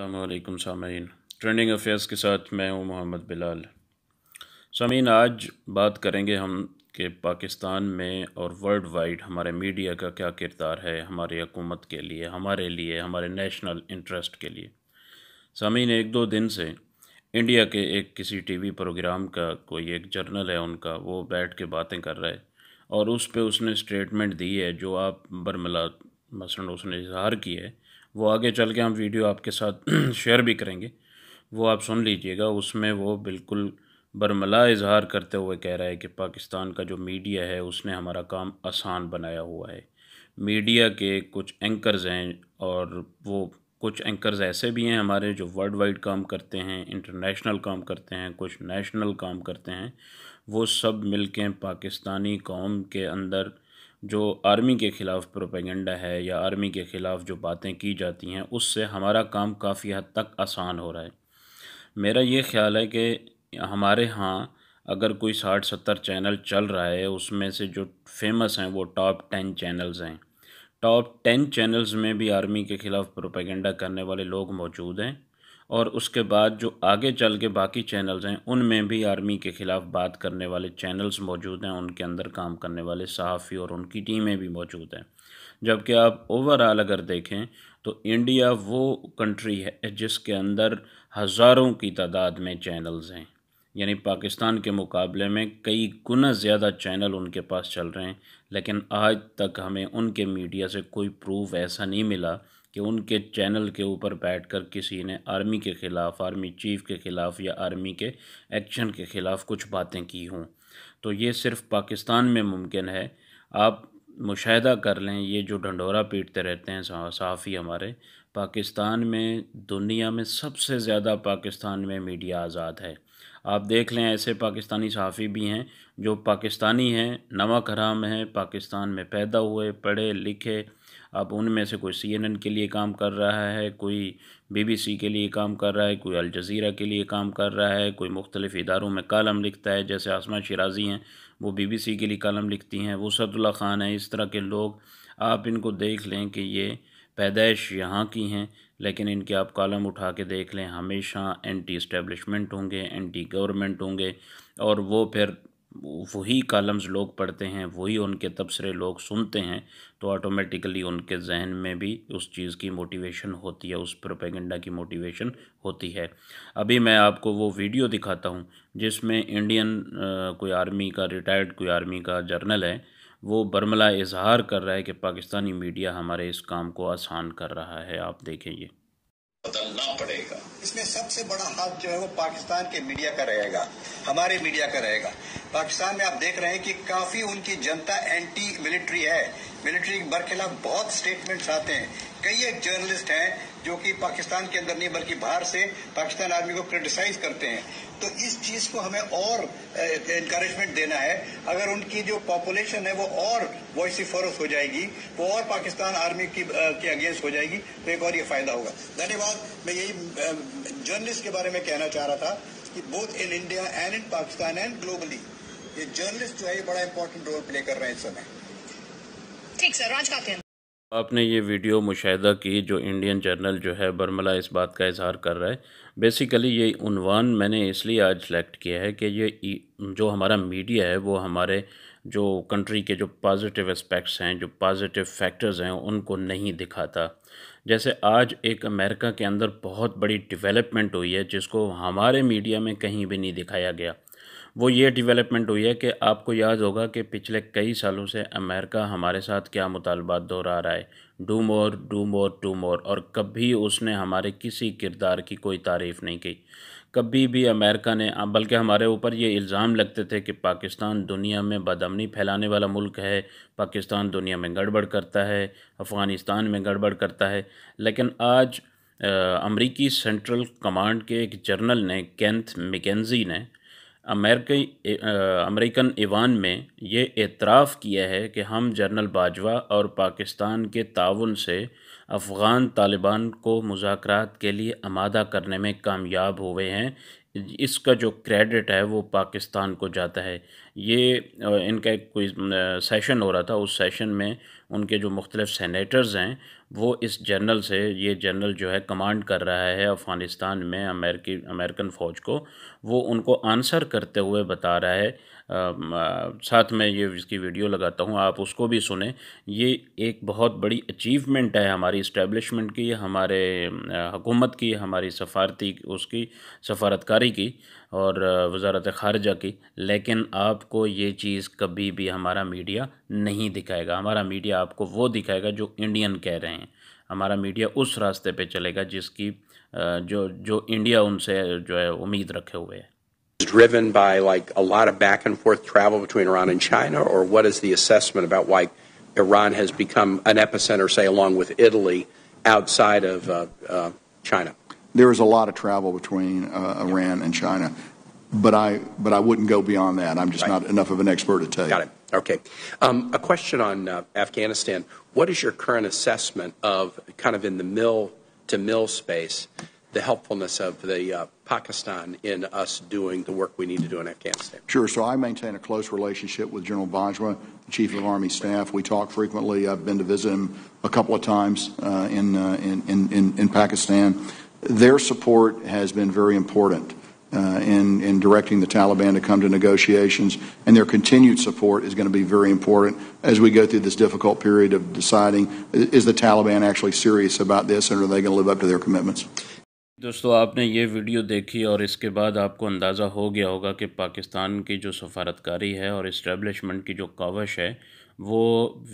अल्लाम सामीन trending affairs के साथ मैं हूँ मोहम्मद बिलाल सामीन आज बात करेंगे हम कि पाकिस्तान में और वर्ल्ड वाइड हमारे मीडिया का क्या किरदार है हमारी हकूमत के लिए हमारे लिए हमारे नेशनल इंटरेस्ट के लिए सामीन एक दो दिन से इंडिया के एक किसी टीवी प्रोग्राम का कोई एक जर्नल है उनका वो बैठ के बातें कर रहा है और उस पर उसने स्टेटमेंट दी है जो आप बरमला मसन उसने इजहार किया है वो आगे चल के हम वीडियो आपके साथ शेयर भी करेंगे वो आप सुन लीजिएगा उसमें वो बिल्कुल बरमला इजहार करते हुए कह रहा है कि पाकिस्तान का जो मीडिया है उसने हमारा काम आसान बनाया हुआ है मीडिया के कुछ एंकर्स हैं और वो कुछ एंकर्स ऐसे भी हैं हमारे जो वर्ल्ड वाइड काम करते हैं इंटरनेशनल काम करते हैं कुछ नेशनल काम करते हैं वो सब मिलके पाकिस्तानी कौम के अंदर जो आर्मी के ख़िलाफ़ प्रोपेगेंडा है या आर्मी के ख़िलाफ़ जो बातें की जाती हैं उससे हमारा काम काफ़ी हद तक आसान हो रहा है मेरा ये ख्याल है कि हमारे यहाँ अगर कोई साठ सत्तर चैनल चल रहा है उसमें से जो फेमस हैं वो टॉप टेन चैनल्स हैं टॉप टेन चैनल्स में भी आर्मी के ख़िलाफ़ प्रोपेगेंडा करने वाले लोग मौजूद हैं और उसके बाद जो आगे चल के बाकी चैनल्स हैं उनमें भी आर्मी के ख़िलाफ़ बात करने वाले चैनल्स मौजूद हैं उनके अंदर काम करने वाले सहाफ़ी और उनकी टीमें भी मौजूद हैं जबकि आप ओवरऑल अगर देखें तो इंडिया वो कंट्री है जिसके अंदर हज़ारों की तादाद में चैनल्स हैं यानी पाकिस्तान के मुकाबले में कई गुना ज़्यादा चैनल उनके पास चल रहे हैं लेकिन आज तक हमें उनके मीडिया से कोई प्रूफ ऐसा नहीं मिला कि उनके चैनल के ऊपर बैठकर किसी ने आर्मी के ख़िलाफ़ आर्मी चीफ़ के ख़िलाफ़ या आर्मी के एक्शन के ख़िलाफ़ कुछ बातें की हों तो ये सिर्फ़ पाकिस्तान में मुमकिन है आप मुशाह कर लें ये जो ढंडोरा पीटते रहते हैं सहाफ़ी हमारे पाकिस्तान में दुनिया में सबसे ज़्यादा पाकिस्तान में मीडिया आज़ाद है आप देख लें ऐसे पाकिस्तानी सहाफ़ी भी हैं जो पाकिस्तानी हैं नमक हराम हैं पाकिस्तान में पैदा हुए पढ़े लिखे अब उनमें से कोई सीएनएन के लिए काम कर रहा है कोई बीबीसी के लिए काम कर रहा है कोई अलज़ीरा के लिए काम कर रहा है कोई मुख्तलिफ़ इदारों में कलम लिखता है जैसे आसमा शराजी हैं वो बीबीसी के लिए कलम लिखती हैं वो सदुल्ला ख़ान है इस तरह के लोग आप इनको देख लें कि ये पैदाइश यहाँ की हैं लेकिन इनके आप कॉलम उठा के देख लें हमेशा एंटी इस्टेबलिशमेंट होंगे एंटी गवर्नमेंट होंगे और वो फिर वही कॉलम्स लोग पढ़ते हैं वही उनके तबसरे लोग सुनते हैं तो ऑटोमेटिकली उनके जहन में भी उस चीज़ की मोटिवेशन होती है उस प्रोपेगेंडा की मोटिवेशन होती है अभी मैं आपको वो वीडियो दिखाता हूँ जिसमें इंडियन कोई आर्मी का रिटायर्ड कोई आर्मी का जर्नल है वो बर्मला इजहार कर रहा है कि पाकिस्तानी मीडिया हमारे इस काम को आसान कर रहा है आप देखें ये बदलना पड़ेगा इसमें सबसे बड़ा हाथ जो है वो पाकिस्तान के मीडिया का रहेगा हमारे मीडिया का रहेगा पाकिस्तान में आप देख रहे हैं कि काफी उनकी जनता एंटी मिलिट्री है मिलिट्री के बरखिलाफ बहुत स्टेटमेंट्स आते हैं कई एक जर्नलिस्ट हैं जो कि पाकिस्तान के अंदर नहीं बल्कि बाहर से पाकिस्तान आर्मी को क्रिटिसाइज करते हैं तो इस चीज को हमें और इंकरेजमेंट देना है अगर उनकी जो पॉपुलेशन है वो और फोरस हो जाएगी वो और पाकिस्तान आर्मी की के अगेंस्ट हो जाएगी तो एक और ये फायदा होगा धन्यवाद मैं यही जर्नलिस्ट के बारे में कहना चाह रहा था कि both in India and in Pakistan and globally ये जर्नलिस्ट जो है ये बड़ा इंपॉर्टेंट रोल प्ले कर रहे हैं इस समय ठीक सर आपने ये वीडियो मुशाह की जो इंडियन जर्नल जो है बर्मला इस बात का इजहार कर रहा है बेसिकली ये उनवान मैंने इसलिए आज सेलेक्ट किया है कि ये जो हमारा मीडिया है वो हमारे जो कंट्री के जो पॉजिटिव एस्पेक्ट्स हैं जो पॉजिटिव फैक्टर्स हैं उनको नहीं दिखाता जैसे आज एक अमेरिका के अंदर बहुत बड़ी डिवेलपमेंट हुई है जिसको हमारे मीडिया में कहीं भी नहीं दिखाया गया वो ये डेवलपमेंट हुई है कि आपको याद होगा कि पिछले कई सालों से अमेरिका हमारे साथ क्या मुतालबात दोहरा रहा है do more do more to more और कभी उसने हमारे किसी किरदार की कोई तारीफ़ नहीं की कभी भी अमेरिका ने बल्कि हमारे ऊपर ये इल्ज़ाम लगते थे कि पाकिस्तान दुनिया में बदमनी फैलाने वाला मुल्क है पाकिस्तान दुनिया में गड़बड़ करता है अफ़गानिस्तान में गड़बड़ करता है लेकिन आज अमरीकी सेंट्रल कमांड के एक जर्नल ने कैंथ मिकेंजी ने अमेरिकी अमेरिकन ईवान में ये एतराफ़ किया है कि हम जनरल बाजवा और पाकिस्तान के ताउन से अफ़गान तालिबान को मुजाकर के लिए आमादा करने में कामयाब हुए हैं इसका जो क्रेडिट है वो पाकिस्तान को जाता है ये इनका एक कोई सेशन हो रहा था उस सेशन में उनके जो मुख्तलिफ सेनेटर्स हैं वो इस जनरल से ये जनरल जो है कमांड कर रहा है अफ़गानिस्तान में अमेरिकी अमेरिकन फ़ौज को वो उनको आंसर करते हुए बता रहा है साथ में ये इसकी वीडियो लगाता हूँ आप उसको भी सुने ये एक बहुत बड़ी अचीवमेंट है हमारी इस्टेबलिशमेंट की हमारे हुकूमत की हमारी सफारती उसकी सफारतकारी की और वजारत खारजा की लेकिन आपको ये चीज़ कभी भी हमारा मीडिया नहीं दिखाएगा हमारा मीडिया आपको वो दिखाएगा जो इंडियन कह रहे हैं हमारा मीडिया उस रास्ते पे चलेगा जिसकी जो जो इंडिया उनसे जो है उम्मीद रखे हुए है driven by like a lot of back and forth travel between Iran and China, or what is the assessment about why Iran has become an epicenter, say, along with Italy, outside of uh, uh, China? There is a lot of travel between uh, Iran and China, but I but I wouldn't go beyond that. I'm just right. not enough of an expert to tell you. Got it. Okay. Um, a question on uh, Afghanistan. What is your current assessment of kind of in the mill to mill space? the helpfulness of the uh, Pakistan in us doing the work we need to do in Afghanistan. Sure. So I maintain a close relationship with General Bajwa, the Chief of Army Staff. We talk frequently. I've been to visit him a couple of times uh, in, uh, in, in, in, Pakistan. Their support has been very important. Uh, in, in directing the Taliban to come to negotiations, and their continued support is going to be very important as we go through this difficult period of deciding is the Taliban actually serious about this, and are they going to live up to their commitments? दोस्तों आपने ये video देखी और इसके बाद आपको अंदाज़ा हो गया होगा कि पाकिस्तान की जो सफारतकारी है और इस्टेबलिशमेंट की जो कावश है वो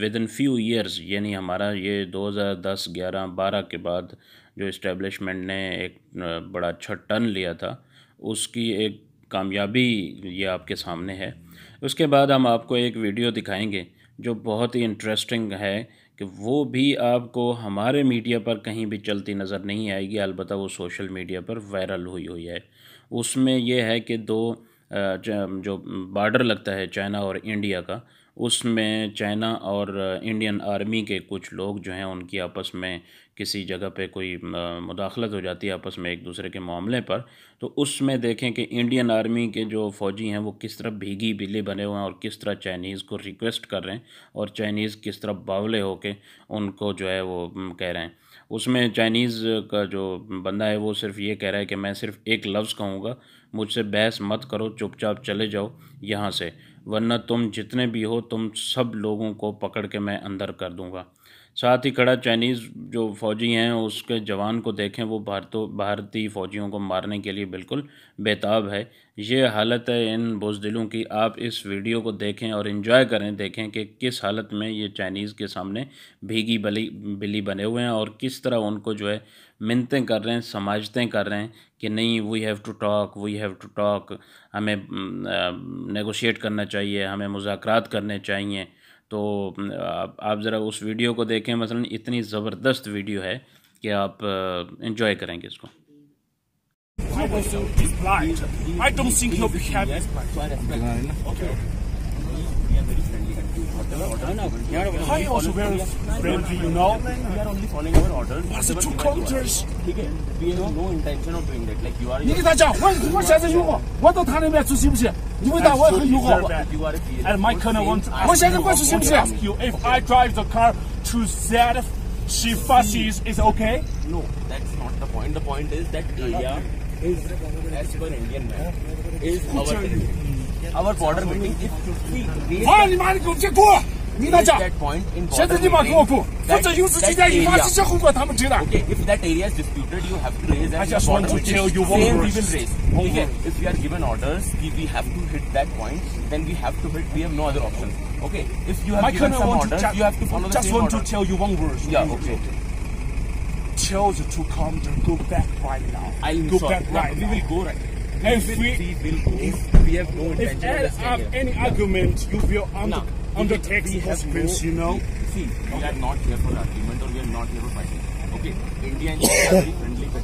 विद इन फ्यू ईयर्स यानी हमारा ये 2010 11 12 के बाद जो इस्टेबलिशमेंट ने एक बड़ा अच्छा टर्न लिया था उसकी एक कामयाबी ये आपके सामने है उसके बाद हम आपको एक वीडियो दिखाएंगे जो बहुत ही इंटरेस्टिंग है कि वो भी आपको हमारे मीडिया पर कहीं भी चलती नज़र नहीं आएगी अलबत् वो सोशल मीडिया पर वायरल हुई हुई है उसमें यह है कि दो जो बार्डर लगता है चाइना और इंडिया का उसमें चाइना और इंडियन आर्मी के कुछ लोग जो हैं उनकी आपस में किसी जगह पे कोई मुदाखलत हो जाती है आपस में एक दूसरे के मामले पर तो उसमें देखें कि इंडियन आर्मी के जो फ़ौजी हैं वो किस तरह भीगी बिल्ली बने हुए हैं और किस तरह चाइनीज़ को रिक्वेस्ट कर रहे हैं और चाइनीज़ किस तरह बावले होके उनको जो है वो कह रहे हैं उसमें चाइनीज़ का जो बंदा है वो सिर्फ ये कह रहा है कि मैं सिर्फ एक लफ्ज़ कहूँगा मुझसे बहस मत करो चुपचाप चले जाओ यहाँ से वरना तुम जितने भी हो तुम सब लोगों को पकड़ के मैं अंदर कर दूंगा साथ ही खड़ा चाइनीज़ जो फ़ौजी हैं उसके जवान को देखें वो भारतों भारतीय फ़ौजियों को मारने के लिए बिल्कुल बेताब है ये हालत है इन बुजदिलों की आप इस वीडियो को देखें और इन्जॉय करें देखें कि किस हालत में ये चाइनीज़ के सामने भीगी बली बिली बने हुए हैं और किस तरह उनको जो है मिनतें कर रहे हैं समाजतें कर रहे हैं कि नहीं we have to talk we have to talk हमें नेगोशिएट हम्म, करना चाहिए हमें मुजाकर करने चाहिए तो हम्म, आप ज़रा उस वीडियो को देखें मसलन इतनी ज़बरदस्त वीडियो है कि आप इन्जॉय करेंगे इसको I don't think you'll be happy. Okay. Hi, also very friendly, you know. We are only following our orders. What's the two counters? We have no intention of doing that. Like you are. 你给他讲，我我现在有我，我到他那边出行不行？你问他我很有我。And my colonel wants. 我现在过出行不行？Ask you if I drive the car to that she fusses is okay? No, that's not the point. The point is that area is as per Indian man is our territory our border meeting, if we raise that, that point in border meeting, that, that area, okay, if that area is disputed, you have to raise that I want to tell you same we will raise. Okay, if we are given orders, we have to hit that point, then we have to hit, we have no other option. Okay, if you have Michael, given some orders, you have to follow the just want to tell you one word. Yeah, okay. okay children to come to go back right now. I'll go sorry. back right. No, we will go right if we, if we have no intention if have any argument, you will under no. We on tax consequence, no, you know. See, we are not here for argument or we are not here for fighting. Okay, India and China are friendly but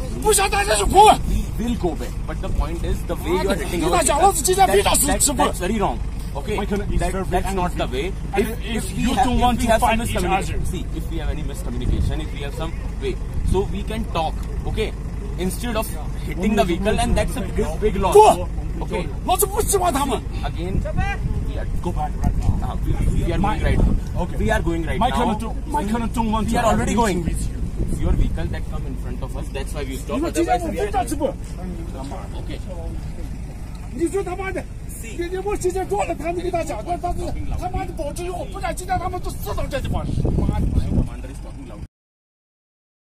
we will go back, but the point is the way ah, you are treating our people, that, that, that's very wrong. Okay, that, that's not the way. If, if, if you don't want to have fight each see, if we have any miscommunication, if we have some way, so we can talk. Okay, instead of hitting the vehicle and that's a big, big loss. Go! Okay. What's the Again, go back right now. Ah, we, are going right. now. We are going right now. we are already going. It's your vehicle that come in front of us. That's why we stop. okay. okay.